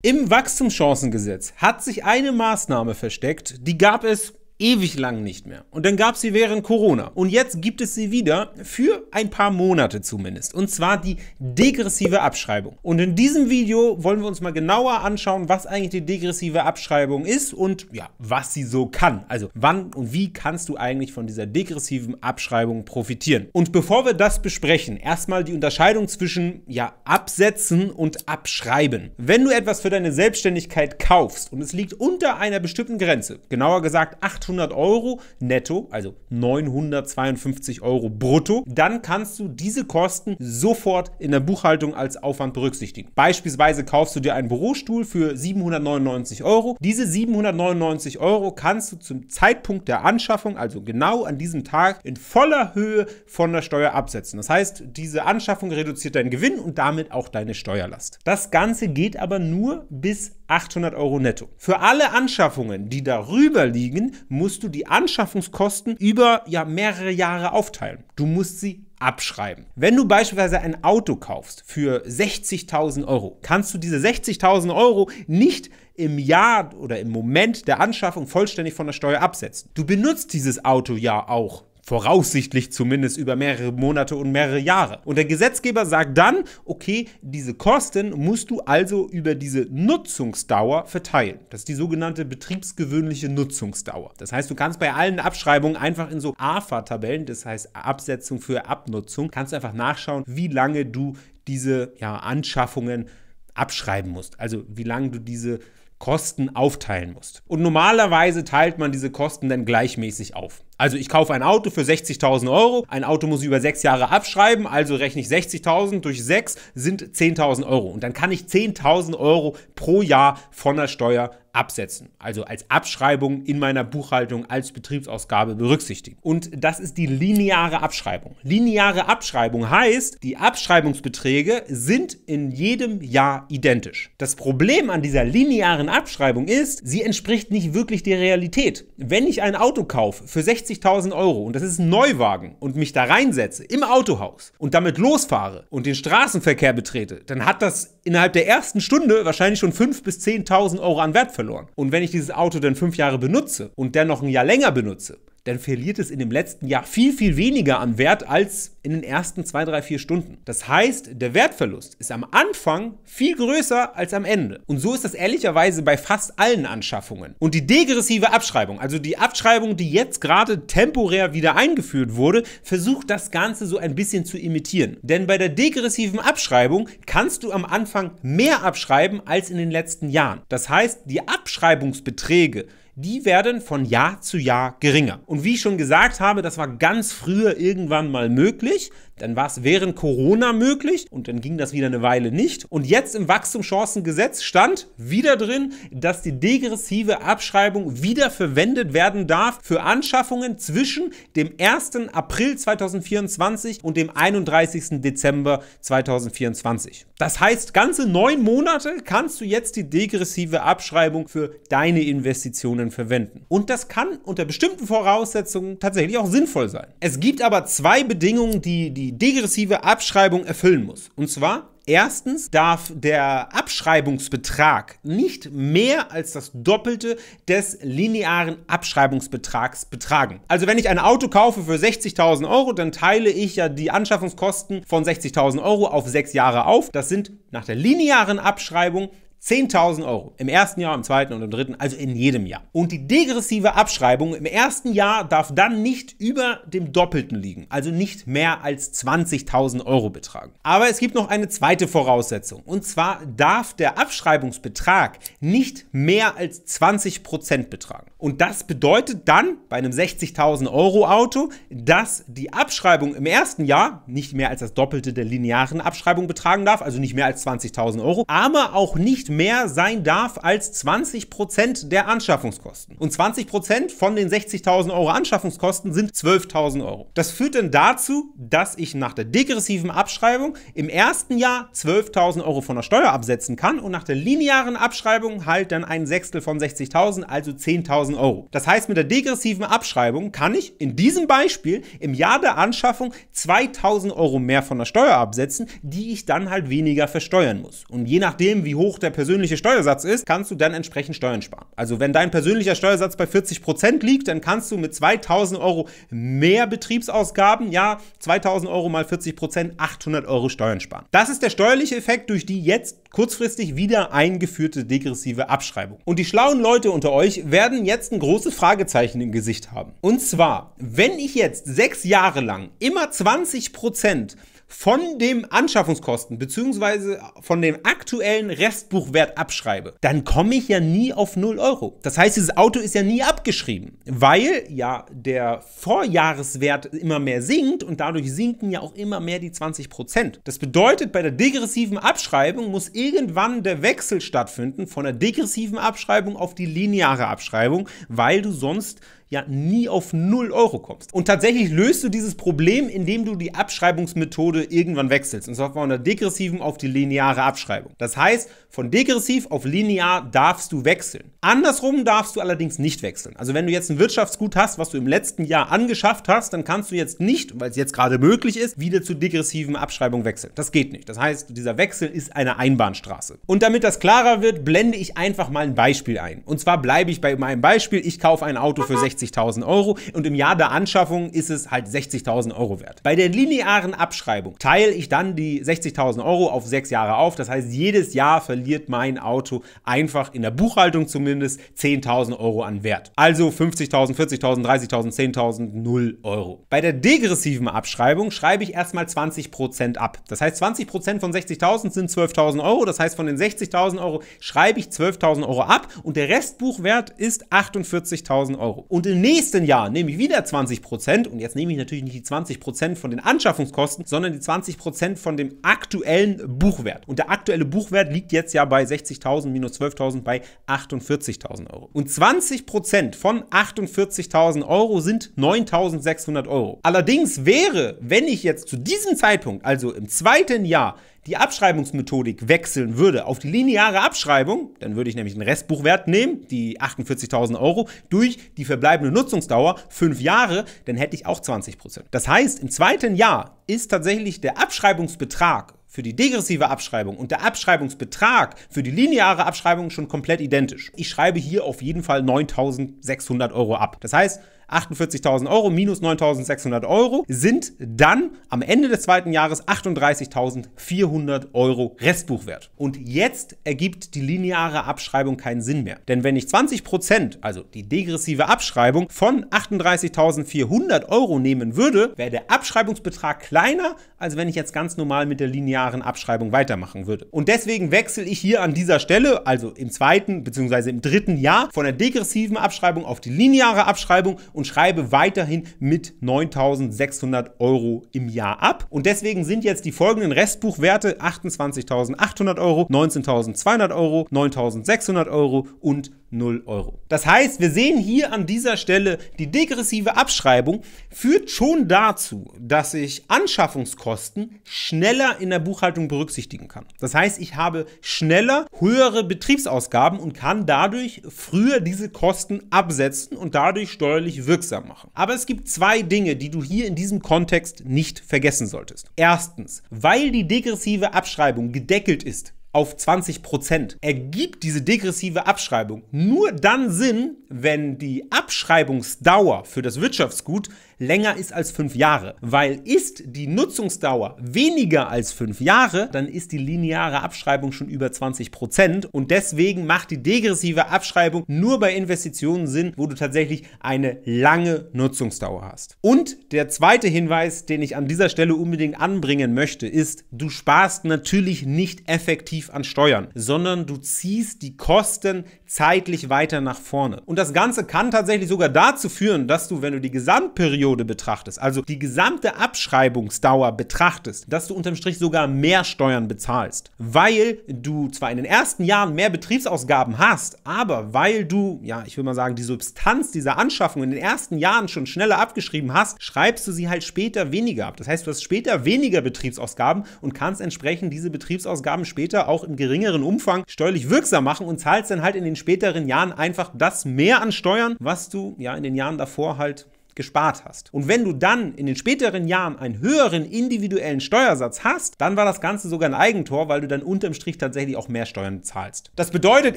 Im Wachstumschancengesetz hat sich eine Maßnahme versteckt, die gab es ewig lang nicht mehr. Und dann gab es sie während Corona. Und jetzt gibt es sie wieder für ein paar Monate zumindest. Und zwar die degressive Abschreibung. Und in diesem Video wollen wir uns mal genauer anschauen, was eigentlich die degressive Abschreibung ist und ja, was sie so kann. Also wann und wie kannst du eigentlich von dieser degressiven Abschreibung profitieren. Und bevor wir das besprechen, erstmal die Unterscheidung zwischen ja, absetzen und abschreiben. Wenn du etwas für deine Selbstständigkeit kaufst und es liegt unter einer bestimmten Grenze, genauer gesagt 800 800 Euro netto, also 952 Euro brutto, dann kannst du diese Kosten sofort in der Buchhaltung als Aufwand berücksichtigen. Beispielsweise kaufst du dir einen Bürostuhl für 799 Euro. Diese 799 Euro kannst du zum Zeitpunkt der Anschaffung, also genau an diesem Tag, in voller Höhe von der Steuer absetzen. Das heißt, diese Anschaffung reduziert deinen Gewinn und damit auch deine Steuerlast. Das Ganze geht aber nur bis 800 Euro netto. Für alle Anschaffungen, die darüber liegen, musst du die Anschaffungskosten über ja mehrere Jahre aufteilen. Du musst sie abschreiben. Wenn du beispielsweise ein Auto kaufst für 60.000 Euro, kannst du diese 60.000 Euro nicht im Jahr oder im Moment der Anschaffung vollständig von der Steuer absetzen. Du benutzt dieses Auto ja auch Voraussichtlich zumindest über mehrere Monate und mehrere Jahre. Und der Gesetzgeber sagt dann, okay, diese Kosten musst du also über diese Nutzungsdauer verteilen. Das ist die sogenannte betriebsgewöhnliche Nutzungsdauer. Das heißt, du kannst bei allen Abschreibungen einfach in so AFA-Tabellen, das heißt Absetzung für Abnutzung, kannst du einfach nachschauen, wie lange du diese ja, Anschaffungen abschreiben musst. Also wie lange du diese Kosten aufteilen musst. Und normalerweise teilt man diese Kosten dann gleichmäßig auf. Also ich kaufe ein Auto für 60.000 Euro, ein Auto muss ich über sechs Jahre abschreiben, also rechne ich 60.000 durch sechs sind 10.000 Euro. Und dann kann ich 10.000 Euro pro Jahr von der Steuer absetzen. Also als Abschreibung in meiner Buchhaltung als Betriebsausgabe berücksichtigen. Und das ist die lineare Abschreibung. Lineare Abschreibung heißt, die Abschreibungsbeträge sind in jedem Jahr identisch. Das Problem an dieser linearen Abschreibung ist, sie entspricht nicht wirklich der Realität. Wenn ich ein Auto kaufe für 60 60.000 Euro und das ist ein Neuwagen und mich da reinsetze im Autohaus und damit losfahre und den Straßenverkehr betrete, dann hat das innerhalb der ersten Stunde wahrscheinlich schon 5.000 bis 10.000 Euro an Wert verloren. Und wenn ich dieses Auto dann fünf Jahre benutze und dann noch ein Jahr länger benutze dann verliert es in dem letzten Jahr viel, viel weniger an Wert als in den ersten zwei, drei, vier Stunden. Das heißt, der Wertverlust ist am Anfang viel größer als am Ende. Und so ist das ehrlicherweise bei fast allen Anschaffungen. Und die degressive Abschreibung, also die Abschreibung, die jetzt gerade temporär wieder eingeführt wurde, versucht das Ganze so ein bisschen zu imitieren. Denn bei der degressiven Abschreibung kannst du am Anfang mehr abschreiben als in den letzten Jahren. Das heißt, die Abschreibungsbeträge die werden von Jahr zu Jahr geringer. Und wie ich schon gesagt habe, das war ganz früher irgendwann mal möglich. Dann war es während Corona möglich und dann ging das wieder eine Weile nicht. Und jetzt im Wachstumschancengesetz stand wieder drin, dass die degressive Abschreibung wieder verwendet werden darf für Anschaffungen zwischen dem 1. April 2024 und dem 31. Dezember 2024. Das heißt, ganze neun Monate kannst du jetzt die degressive Abschreibung für deine Investitionen verwenden. Und das kann unter bestimmten Voraussetzungen tatsächlich auch sinnvoll sein. Es gibt aber zwei Bedingungen, die die die degressive Abschreibung erfüllen muss. Und zwar Erstens darf der Abschreibungsbetrag nicht mehr als das Doppelte des linearen Abschreibungsbetrags betragen. Also wenn ich ein Auto kaufe für 60.000 Euro, dann teile ich ja die Anschaffungskosten von 60.000 Euro auf sechs Jahre auf. Das sind nach der linearen Abschreibung 10.000 Euro im ersten Jahr, im zweiten und im dritten, also in jedem Jahr. Und die degressive Abschreibung im ersten Jahr darf dann nicht über dem Doppelten liegen, also nicht mehr als 20.000 Euro betragen. Aber es gibt noch eine zweite Voraussetzung und zwar darf der Abschreibungsbetrag nicht mehr als 20% betragen. Und das bedeutet dann bei einem 60.000 Euro Auto, dass die Abschreibung im ersten Jahr nicht mehr als das Doppelte der linearen Abschreibung betragen darf, also nicht mehr als 20.000 Euro, aber auch nicht nicht mehr sein darf als 20% der Anschaffungskosten. Und 20% von den 60.000 Euro Anschaffungskosten sind 12.000 Euro. Das führt dann dazu, dass ich nach der degressiven Abschreibung im ersten Jahr 12.000 Euro von der Steuer absetzen kann und nach der linearen Abschreibung halt dann ein Sechstel von 60.000, also 10.000 Euro. Das heißt, mit der degressiven Abschreibung kann ich in diesem Beispiel im Jahr der Anschaffung 2.000 Euro mehr von der Steuer absetzen, die ich dann halt weniger versteuern muss. Und je nachdem, wie hoch der persönliche Steuersatz ist, kannst du dann entsprechend Steuern sparen. Also wenn dein persönlicher Steuersatz bei 40% Prozent liegt, dann kannst du mit 2000 Euro mehr Betriebsausgaben, ja, 2000 Euro mal 40%, Prozent, 800 Euro Steuern sparen. Das ist der steuerliche Effekt durch die jetzt kurzfristig wieder eingeführte degressive Abschreibung. Und die schlauen Leute unter euch werden jetzt ein großes Fragezeichen im Gesicht haben. Und zwar, wenn ich jetzt sechs Jahre lang immer 20 Prozent von dem Anschaffungskosten bzw. von dem aktuellen Restbuchwert abschreibe, dann komme ich ja nie auf 0 Euro. Das heißt, dieses Auto ist ja nie abgeschrieben, weil ja der Vorjahreswert immer mehr sinkt und dadurch sinken ja auch immer mehr die 20%. Prozent. Das bedeutet, bei der degressiven Abschreibung muss irgendwann der Wechsel stattfinden von der degressiven Abschreibung auf die lineare Abschreibung, weil du sonst ja nie auf 0 Euro kommst. Und tatsächlich löst du dieses Problem, indem du die Abschreibungsmethode irgendwann wechselst. Und zwar von der degressiven auf die lineare Abschreibung. Das heißt, von degressiv auf linear darfst du wechseln. Andersrum darfst du allerdings nicht wechseln. Also wenn du jetzt ein Wirtschaftsgut hast, was du im letzten Jahr angeschafft hast, dann kannst du jetzt nicht, weil es jetzt gerade möglich ist, wieder zur degressiven Abschreibung wechseln. Das geht nicht. Das heißt, dieser Wechsel ist eine Einbahnstraße. Und damit das klarer wird, blende ich einfach mal ein Beispiel ein. Und zwar bleibe ich bei meinem Beispiel, ich kaufe ein Auto für 60 60.000 Euro und im Jahr der Anschaffung ist es halt 60.000 Euro wert. Bei der linearen Abschreibung teile ich dann die 60.000 Euro auf sechs Jahre auf. Das heißt, jedes Jahr verliert mein Auto einfach in der Buchhaltung zumindest 10.000 Euro an Wert. Also 50.000, 40.000, 30.000, 10.000, 0 Euro. Bei der degressiven Abschreibung schreibe ich erstmal 20% ab. Das heißt, 20% von 60.000 sind 12.000 Euro. Das heißt, von den 60.000 Euro schreibe ich 12.000 Euro ab und der Restbuchwert ist 48.000 Euro. Und im nächsten Jahr nehme ich wieder 20% und jetzt nehme ich natürlich nicht die 20% von den Anschaffungskosten, sondern die 20% von dem aktuellen Buchwert. Und der aktuelle Buchwert liegt jetzt ja bei 60.000 minus 12.000 bei 48.000 Euro. Und 20% von 48.000 Euro sind 9.600 Euro. Allerdings wäre, wenn ich jetzt zu diesem Zeitpunkt, also im zweiten Jahr, die Abschreibungsmethodik wechseln würde auf die lineare Abschreibung, dann würde ich nämlich den Restbuchwert nehmen, die 48.000 Euro, durch die verbleibende Nutzungsdauer, fünf Jahre, dann hätte ich auch 20 Prozent. Das heißt, im zweiten Jahr ist tatsächlich der Abschreibungsbetrag für die degressive Abschreibung und der Abschreibungsbetrag für die lineare Abschreibung schon komplett identisch. Ich schreibe hier auf jeden Fall 9.600 Euro ab. Das heißt, 48.000 Euro minus 9.600 Euro sind dann am Ende des zweiten Jahres 38.400 Euro Restbuchwert. Und jetzt ergibt die lineare Abschreibung keinen Sinn mehr. Denn wenn ich 20%, also die degressive Abschreibung von 38.400 Euro nehmen würde, wäre der Abschreibungsbetrag kleiner, als wenn ich jetzt ganz normal mit der linearen Abschreibung weitermachen würde. Und deswegen wechsle ich hier an dieser Stelle, also im zweiten bzw. im dritten Jahr, von der degressiven Abschreibung auf die lineare Abschreibung und schreibe weiterhin mit 9600 Euro im Jahr ab. Und deswegen sind jetzt die folgenden Restbuchwerte 28.800 Euro, 19.200 Euro, 9.600 Euro und 0 Euro. Das heißt, wir sehen hier an dieser Stelle, die degressive Abschreibung führt schon dazu, dass ich Anschaffungskosten schneller in der Buchhaltung berücksichtigen kann. Das heißt, ich habe schneller höhere Betriebsausgaben und kann dadurch früher diese Kosten absetzen und dadurch steuerlich wirksam machen. Aber es gibt zwei Dinge, die du hier in diesem Kontext nicht vergessen solltest. Erstens, weil die degressive Abschreibung gedeckelt ist, auf 20 Prozent. Ergibt diese degressive Abschreibung nur dann Sinn, wenn die Abschreibungsdauer für das Wirtschaftsgut länger ist als fünf Jahre. Weil ist die Nutzungsdauer weniger als fünf Jahre, dann ist die lineare Abschreibung schon über 20 Prozent und deswegen macht die degressive Abschreibung nur bei Investitionen Sinn, wo du tatsächlich eine lange Nutzungsdauer hast. Und der zweite Hinweis, den ich an dieser Stelle unbedingt anbringen möchte, ist, du sparst natürlich nicht effektiv an Steuern, sondern du ziehst die Kosten zeitlich weiter nach vorne. Und das Ganze kann tatsächlich sogar dazu führen, dass du, wenn du die Gesamtperiode betrachtest, also die gesamte Abschreibungsdauer betrachtest, dass du unterm Strich sogar mehr Steuern bezahlst, weil du zwar in den ersten Jahren mehr Betriebsausgaben hast, aber weil du, ja, ich will mal sagen, die Substanz dieser Anschaffung in den ersten Jahren schon schneller abgeschrieben hast, schreibst du sie halt später weniger ab. Das heißt, du hast später weniger Betriebsausgaben und kannst entsprechend diese Betriebsausgaben später auch im geringeren Umfang steuerlich wirksam machen und zahlst dann halt in den späteren Jahren einfach das mehr an Steuern, was du ja in den Jahren davor halt gespart hast. Und wenn du dann in den späteren Jahren einen höheren individuellen Steuersatz hast, dann war das Ganze sogar ein Eigentor, weil du dann unterm Strich tatsächlich auch mehr Steuern zahlst. Das bedeutet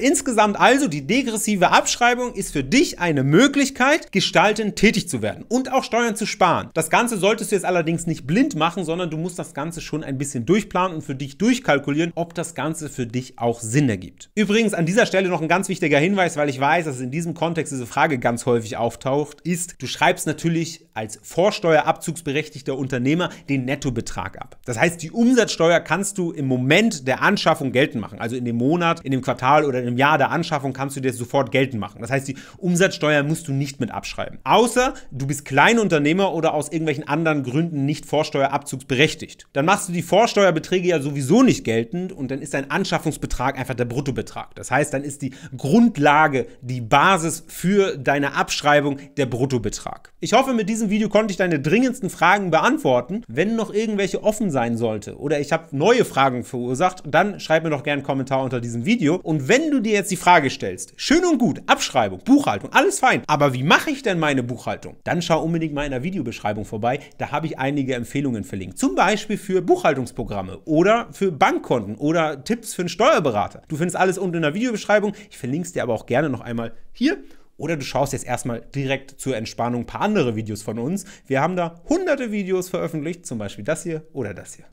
insgesamt also, die degressive Abschreibung ist für dich eine Möglichkeit, gestalten tätig zu werden und auch Steuern zu sparen. Das Ganze solltest du jetzt allerdings nicht blind machen, sondern du musst das Ganze schon ein bisschen durchplanen und für dich durchkalkulieren, ob das Ganze für dich auch Sinn ergibt. Übrigens an dieser Stelle noch ein ganz wichtiger Hinweis, weil ich weiß, dass in diesem Kontext diese Frage ganz häufig auftaucht, ist, du schreibst eine natürlich als vorsteuerabzugsberechtigter Unternehmer den Nettobetrag ab. Das heißt, die Umsatzsteuer kannst du im Moment der Anschaffung geltend machen. Also in dem Monat, in dem Quartal oder im Jahr der Anschaffung kannst du dir sofort geltend machen. Das heißt, die Umsatzsteuer musst du nicht mit abschreiben. Außer du bist Kleinunternehmer oder aus irgendwelchen anderen Gründen nicht vorsteuerabzugsberechtigt. Dann machst du die Vorsteuerbeträge ja sowieso nicht geltend und dann ist dein Anschaffungsbetrag einfach der Bruttobetrag. Das heißt, dann ist die Grundlage, die Basis für deine Abschreibung der Bruttobetrag. Ich hoffe, mit diesem Video konnte ich deine dringendsten Fragen beantworten. Wenn noch irgendwelche offen sein sollte oder ich habe neue Fragen verursacht, dann schreib mir doch gerne einen Kommentar unter diesem Video. Und wenn du dir jetzt die Frage stellst, schön und gut, Abschreibung, Buchhaltung, alles fein, aber wie mache ich denn meine Buchhaltung? Dann schau unbedingt mal in der Videobeschreibung vorbei, da habe ich einige Empfehlungen verlinkt. Zum Beispiel für Buchhaltungsprogramme oder für Bankkonten oder Tipps für einen Steuerberater. Du findest alles unten in der Videobeschreibung. Ich verlinke es dir aber auch gerne noch einmal hier. Oder du schaust jetzt erstmal direkt zur Entspannung ein paar andere Videos von uns. Wir haben da hunderte Videos veröffentlicht, zum Beispiel das hier oder das hier.